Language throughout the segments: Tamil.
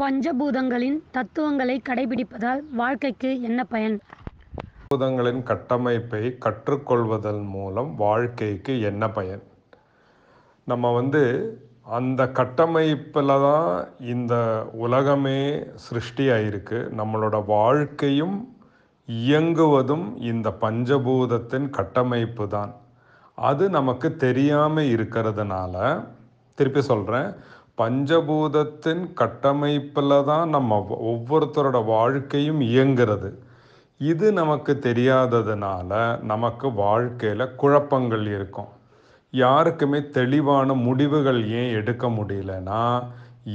பஞ்சபூதங்களின் தத்துவங்களை கடைபிடிப்பதால் வாழ்க்கைக்கு என்ன பயன் பஞ்சபூதங்களின் கட்டமைப்பை கற்றுக்கொள்வதன் மூலம் வாழ்க்கைக்கு என்ன பயன் நம்ம வந்து அந்த கட்டமைப்பில் தான் இந்த உலகமே சிருஷ்டியாயிருக்கு நம்மளோட வாழ்க்கையும் இயங்குவதும் இந்த பஞ்சபூதத்தின் கட்டமைப்பு தான் அது நமக்கு தெரியாமல் இருக்கிறதுனால திருப்பி சொல்கிறேன் பஞ்சபூதத்தின் கட்டமைப்பில் தான் நம்ம ஒவ்வொருத்தரோட வாழ்க்கையும் இயங்கிறது இது நமக்கு தெரியாததுனால நமக்கு வாழ்க்கையில் குழப்பங்கள் இருக்கும் யாருக்குமே தெளிவான முடிவுகள் ஏன் எடுக்க முடியலன்னா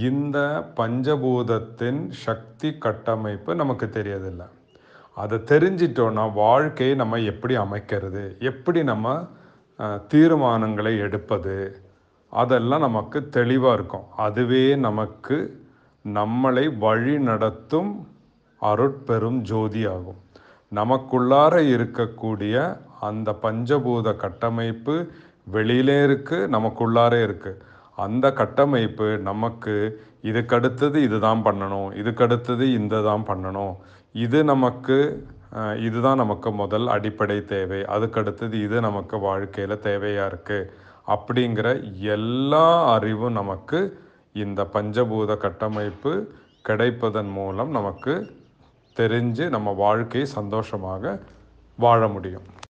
இந்த பஞ்சபூதத்தின் சக்தி கட்டமைப்பு நமக்கு தெரியதில்லை அதை தெரிஞ்சிட்டோன்னா வாழ்க்கையை நம்ம எப்படி அமைக்கிறது எப்படி நம்ம தீர்மானங்களை எடுப்பது அதெல்லாம் நமக்கு தெளிவாக இருக்கும் அதுவே நமக்கு நம்மளை வழி நடத்தும் அருட்பெரும் ஜோதி ஆகும் நமக்குள்ளார இருக்கக்கூடிய அந்த பஞ்சபூத கட்டமைப்பு வெளியிலே இருக்குது நமக்குள்ளாரே இருக்குது அந்த கட்டமைப்பு நமக்கு இதுக்கடுத்தது இது தான் பண்ணணும் இதுக்கடுத்தது இந்த தான் பண்ணணும் இது நமக்கு இதுதான் நமக்கு முதல் அடிப்படை தேவை அதுக்கடுத்தது இது நமக்கு வாழ்க்கையில் தேவையாக இருக்குது அப்படிங்கிற எல்லா அறிவும் நமக்கு இந்த பஞ்சபூத கட்டமைப்பு கிடைப்பதன் மூலம் நமக்கு தெரிஞ்சு நம்ம வாழ்க்கையை சந்தோஷமாக வாழ முடியும்